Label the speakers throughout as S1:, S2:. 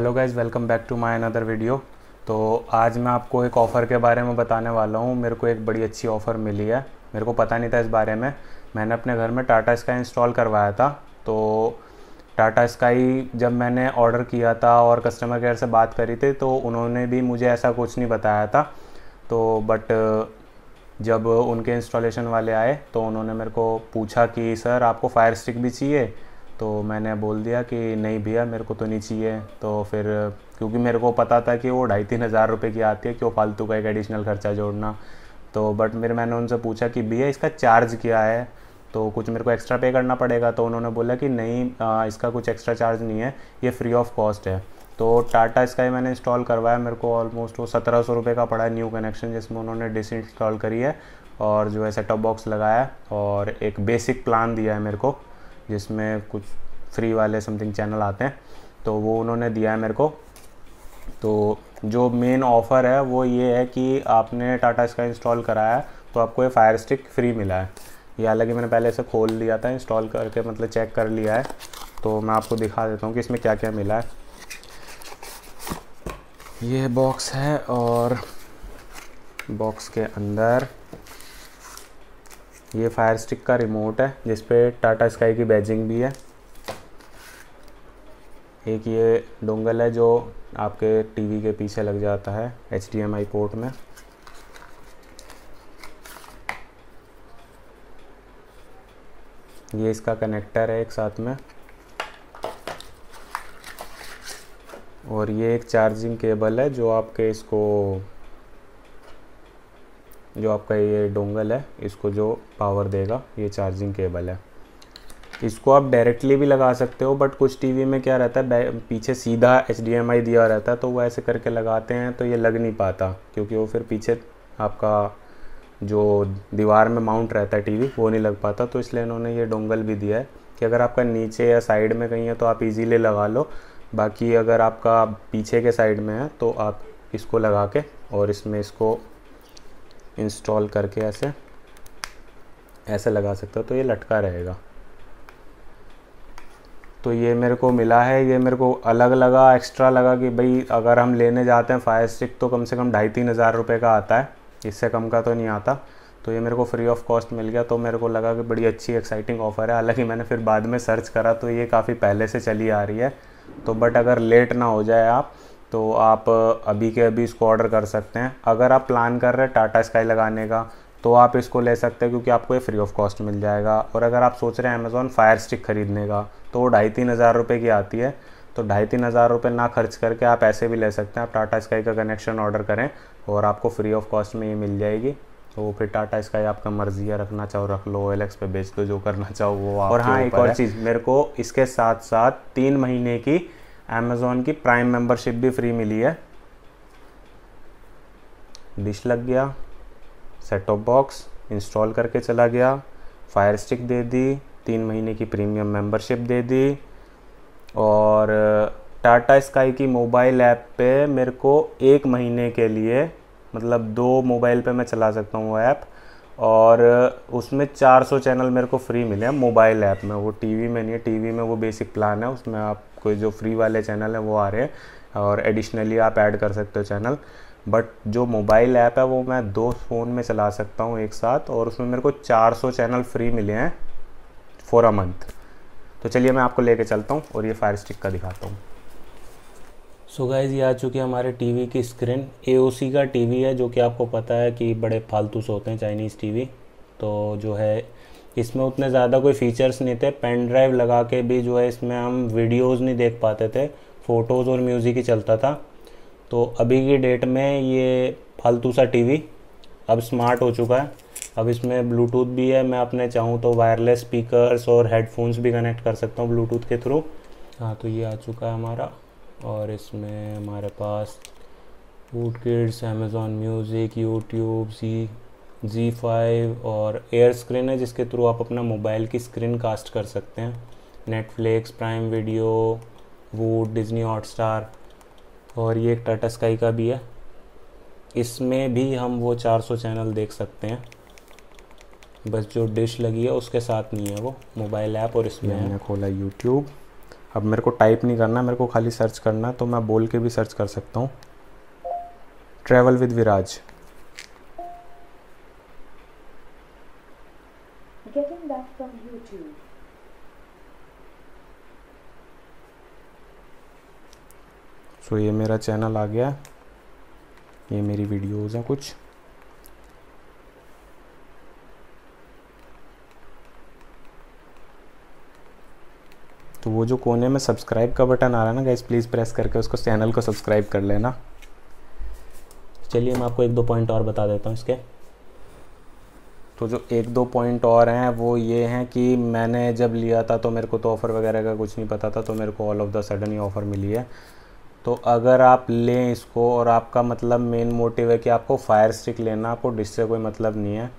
S1: Hello guys welcome back to my another video तो आज मैं आपको एक ऑफ़र के बारे में बताने वाला हूँ मेरे को एक बड़ी अच्छी ऑफ़र मिली है मेरे को पता नहीं था इस बारे में मैंने अपने घर में टाटा स्काई इंस्टॉल करवाया था तो टाटा स्काई जब मैंने ऑर्डर किया था और कस्टमर केयर से बात करी थी तो उन्होंने भी मुझे ऐसा कुछ नहीं बताया था तो बट जब उनके इंस्टॉलेशन वाले आए तो उन्होंने मेरे को पूछा कि सर आपको फायर स्टिक भी चाहिए तो मैंने बोल दिया कि नहीं भैया मेरे को तो नहीं चाहिए तो फिर क्योंकि मेरे को पता था कि वो ढाई तीन हज़ार रुपये की आती है क्यों फालतू का एक एडिशनल खर्चा जोड़ना तो बट मेरे मैंने उनसे पूछा कि भैया इसका चार्ज क्या है तो कुछ मेरे को एक्स्ट्रा पे करना पड़ेगा तो उन्होंने बोला कि नहीं आ, इसका कुछ एक्स्ट्रा चार्ज नहीं है ये फ्री ऑफ कॉस्ट है तो टाटा स्काई मैंने इंस्टॉल करवाया मेरे को ऑलमोस्ट वो सत्रह सौ रुपये का पड़ा है न्यू कनेक्शन जिसमें उन्होंने डिस इंस्टॉल करी है और जो है सेटअप बॉक्स लगाया और एक बेसिक प्लान दिया है मेरे को जिसमें कुछ फ्री वाले समथिंग चैनल आते हैं तो वो उन्होंने दिया है मेरे को तो जो मेन ऑफ़र है वो ये है कि आपने टाटा इसका इंस्टॉल कराया है तो आपको ये फायर स्टिक फ्री मिला है ये हालांकि मैंने पहले इसे खोल लिया था इंस्टॉल करके मतलब चेक कर लिया है तो मैं आपको दिखा देता हूँ कि इसमें क्या क्या मिला है ये बॉक्स है और बॉक्स के अंदर ये फायर स्टिक का रिमोट है जिस टाटा स्काई की बैजिंग भी है एक ये डोंगल है जो आपके टीवी के पीछे लग जाता है एच पोर्ट में ये इसका कनेक्टर है एक साथ में और ये एक चार्जिंग केबल है जो आपके इसको जो आपका ये डोंगल है इसको जो पावर देगा ये चार्जिंग केबल है इसको आप डायरेक्टली भी लगा सकते हो बट कुछ टीवी में क्या रहता है पीछे सीधा एच दिया रहता है तो वो ऐसे करके लगाते हैं तो ये लग नहीं पाता क्योंकि वो फिर पीछे आपका जो दीवार में माउंट रहता है टीवी वो नहीं लग पाता तो इसलिए इन्होंने ये डोंगल भी दिया है कि अगर आपका नीचे या साइड में कहीं है तो आप इजीली लगा लो बाकी अगर आपका पीछे के साइड में है तो आप इसको लगा के और इसमें इसको इंस्टॉल करके ऐसे ऐसे लगा सकते हो तो ये लटका रहेगा तो ये मेरे को मिला है ये मेरे को अलग लगा एक्स्ट्रा लगा कि भाई अगर हम लेने जाते हैं फायर स्टिक तो कम से कम ढाई तीन हज़ार रुपये का आता है इससे कम का तो नहीं आता तो ये मेरे को फ्री ऑफ कॉस्ट मिल गया तो मेरे को लगा कि बड़ी अच्छी एक्साइटिंग ऑफ़र है हालांकि मैंने फिर बाद में सर्च करा तो ये काफ़ी पहले से चली आ रही है तो बट अगर लेट ना हो जाए आप तो आप अभी के अभी इसको ऑर्डर कर सकते हैं अगर आप प्लान कर रहे हैं टाटा स्काई लगाने का तो आप इसको ले सकते हैं क्योंकि आपको ये फ्री ऑफ कॉस्ट मिल जाएगा और अगर आप सोच रहे हैं अमेज़ोन फायर स्टिक ख़रीदने का तो वो ढाई तीन हज़ार रुपये की आती है तो ढाई तीन हज़ार रुपये ना खर्च करके आप ऐसे भी ले सकते हैं आप टाटा स्काई का कनेक्शन ऑर्डर करें और आपको फ्री ऑफ कॉस्ट में ये मिल जाएगी तो फिर टाटा स्काई आपका मर्जी है रखना चाहो रख लो ओ पे बेच दो जो करना चाहो वो और हाँ एक और चीज़ मेरे को इसके साथ साथ तीन महीने की अमेज़ोन की प्राइम मेंबरशिप भी फ्री मिली है डिश लग गया सेट टॉप बॉक्स इंस्टॉल करके चला गया फायर स्टिक दे दी तीन महीने की प्रीमियम मेंबरशिप दे दी और टाटा स्काई की मोबाइल ऐप पे मेरे को एक महीने के लिए मतलब दो मोबाइल पे मैं चला सकता हूँ वो ऐप और उसमें 400 चैनल मेरे को फ्री मिले हैं मोबाइल ऐप में वो टीवी में नहीं है टीवी में वो बेसिक प्लान है उसमें आप आपको जो फ्री वाले चैनल हैं वो आ रहे हैं और एडिशनली आप ऐड कर सकते हो चैनल बट जो मोबाइल ऐप है वो मैं दो फ़ोन में चला सकता हूँ एक साथ और उसमें मेरे को 400 चैनल फ्री मिले हैं फॉर अ मंथ तो चलिए मैं आपको लेके चलता हूँ और ये फायर स्टिक का दिखाता हूँ सो गाइज ये आ चुकी है हमारे टीवी की स्क्रीन एओसी का टीवी है जो कि आपको पता है कि बड़े फालतू से होते हैं चाइनीज़ टीवी तो जो है इसमें उतने ज़्यादा कोई फीचर्स नहीं थे पेन ड्राइव लगा के भी जो है इसमें हम वीडियोज़ नहीं देख पाते थे फ़ोटोज़ और म्यूज़िक ही चलता था तो अभी की डेट में ये फालतू सा टीवी अब स्मार्ट हो चुका है अब इसमें ब्लूटूथ भी है मैं अपने चाहूँ तो वायरलेस स्पीकर्स और हेडफोन्स भी कनेक्ट कर सकता हूँ ब्लूटूथ के थ्रू हाँ तो ये आ चुका है हमारा और इसमें हमारे पास food kids Amazon music YouTube C G five और एयर स्क्रीन है जिसके थ्रू आप अपना मोबाइल की स्क्रीन कास्ट कर सकते हैं Netflix prime video Voot Disney star और ये एक टाटा स्काई का भी है इसमें भी हम वो 400 चैनल देख सकते हैं बस जो डिश लगी है उसके साथ नहीं है वो मोबाइल ऐप और इसमें मैंने खोला यूट्यूब अब मेरे को टाइप नहीं करना मेरे को खाली सर्च करना तो मैं बोल के भी सर्च कर सकता हूँ travel with Viraj getting that from YouTube. तो ये मेरा चैनल आ गया ये मेरी वीडियोज़ हैं कुछ तो वो जो कोने में सब्सक्राइब का बटन आ रहा है ना गाइस प्लीज़ प्रेस करके उसको चैनल को सब्सक्राइब कर लेना चलिए मैं आपको एक दो पॉइंट और बता देता हूँ इसके तो जो एक दो पॉइंट और हैं वो ये हैं कि मैंने जब लिया था तो मेरे को तो ऑफ़र वगैरह का कुछ नहीं पता था तो मेरे को ऑल ऑफ द सडन ही ऑफ़र मिली है तो अगर आप लें इसको और आपका मतलब मेन मोटिव है कि आपको फायर स्टिक लेना आपको डिश से कोई मतलब नहीं है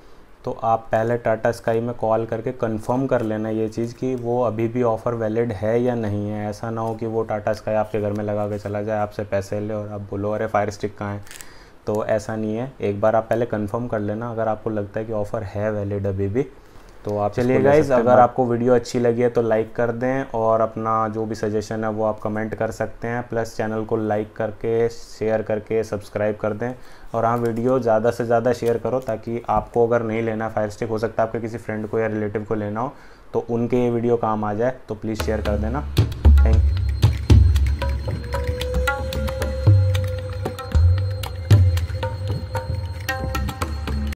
S1: तो आप पहले टाटा स्काई में कॉल करके कंफर्म कर लेना ये चीज़ कि वो अभी भी ऑफ़र वैलिड है या नहीं है ऐसा ना हो कि वो टाटा स्काई आपके घर में लगा के चला जाए आपसे पैसे ले और आप बोलो अरे फायर स्टिक कहाँ है तो ऐसा नहीं है एक बार आप पहले कंफर्म कर लेना अगर आपको लगता है कि ऑफ़र है वैलिड अभी भी तो आप चलिए गाइज अगर हाँ। आपको वीडियो अच्छी लगी है तो लाइक कर दें और अपना जो भी सजेशन है वो आप कमेंट कर सकते हैं प्लस चैनल को लाइक करके शेयर करके सब्सक्राइब कर दें और हाँ वीडियो ज़्यादा से ज़्यादा शेयर करो ताकि आपको अगर नहीं लेना फायर स्टिक हो सकता है आपके किसी फ्रेंड को या रिलेटिव को लेना हो तो उनके ये वीडियो काम आ जाए तो प्लीज़ शेयर कर देना थैंक यू